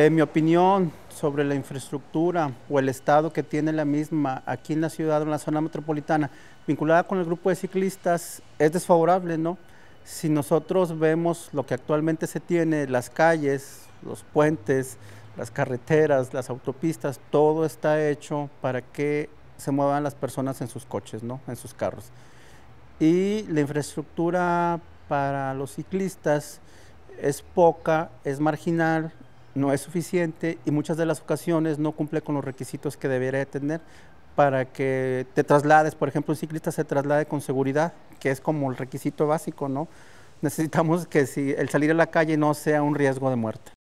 Eh, mi opinión sobre la infraestructura o el estado que tiene la misma aquí en la ciudad o en la zona metropolitana vinculada con el grupo de ciclistas es desfavorable, ¿no? Si nosotros vemos lo que actualmente se tiene, las calles, los puentes, las carreteras, las autopistas, todo está hecho para que se muevan las personas en sus coches, ¿no? En sus carros. Y la infraestructura para los ciclistas es poca, es marginal no es suficiente y muchas de las ocasiones no cumple con los requisitos que debería tener para que te traslades, por ejemplo, un ciclista se traslade con seguridad, que es como el requisito básico, ¿no? Necesitamos que si el salir a la calle no sea un riesgo de muerte.